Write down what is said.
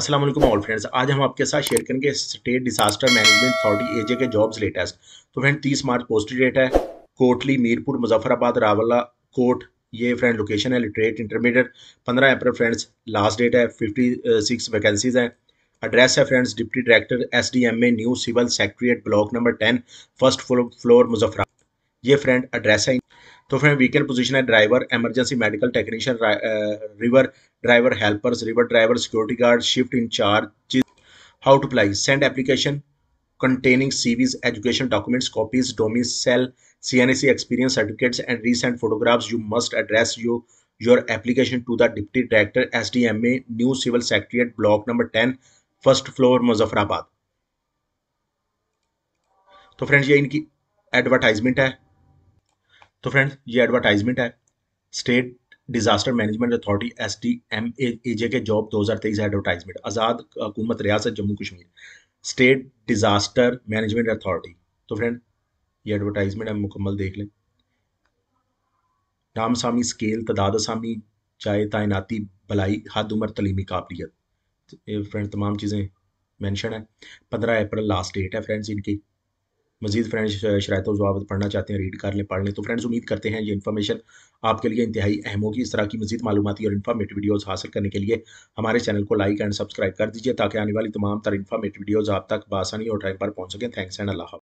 Aslam all friends आज हम आपके साथ शेयर करेंगे state disaster management authority A J के जॉब्स लेटेस्ट तो फ्रेंड 30 मार्च पोस्ट डेट है कोटली मीरपुर मुजफ्फराबाद रावला कोट ये फ्रेंड लोकेशन है literate intermediate 15 April friends last date है 56 वैकेंसीज हैं एड्रेस है friends deputy director S D M A new civil secretariat block number ten first floor Muzaffarabad ये friend address है तो फिर वीकेंड पोजीशन है driver emergency medical technician river driver helpers river driver security guard shift in charge how to apply send application containing CVs education documents copies domicile C experience certificates and recent photographs you must address you your application to the deputy director S D M A new civil secretariat block number ten first floor Muzaffarabad तो friends ये इनकी advertisement है तो friends ये advertisement है state disaster management authority S T M A J K job दो हज़ार तेईस एडवर्टाइजमेंट आज़ाद हुकूमत रियासत Jammu Kashmir state disaster management authority तो फ्रेंड ये एडवर्टाइजमेंट हम मुकम्मल देख लें नाम सामी स्केल तदाद सामी चाहे तैनाती भलाई हद उम्र तलीमी काबिलियत फ्रेंड तो तमाम चीज़ें मैंशन है पंद्रह अप्रैल लास्ट डेट है फ्रेंड्स इनकी मजीद फ्रेंड्स शरात जवाब पढ़ना चाहते हैं रीड कर लें पढ़ लें तो फ्रेंड्स उम्मीद करते हैं ये इन्फॉर्मेशन आपके लिए इंतहाई अहम होगी इस तरह की मजीद मालूमती और इन्फॉर्मेटिव वीडियोज़ हासिल करने के लिए हमारे चैनल को लाइक एंड सब्सक्राइब कर दीजिए ताकि आने वाली तमाम तर इन्फॉर्मेटिव वीडियोज़ आप तक बासानी और टाइम पर पहुँच सकें थैंक्स एंड अल्लाह